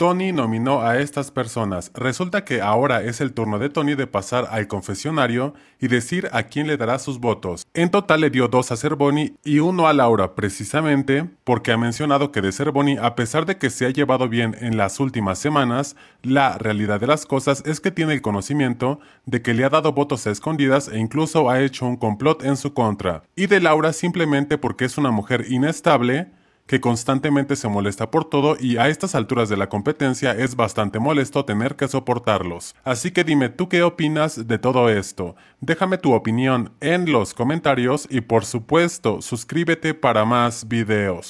Tony nominó a estas personas. Resulta que ahora es el turno de Tony de pasar al confesionario y decir a quién le dará sus votos. En total le dio dos a Cerboni y uno a Laura, precisamente porque ha mencionado que de Cerboni, a pesar de que se ha llevado bien en las últimas semanas, la realidad de las cosas es que tiene el conocimiento de que le ha dado votos a escondidas e incluso ha hecho un complot en su contra. Y de Laura simplemente porque es una mujer inestable, que constantemente se molesta por todo y a estas alturas de la competencia es bastante molesto tener que soportarlos. Así que dime tú qué opinas de todo esto. Déjame tu opinión en los comentarios y por supuesto suscríbete para más videos.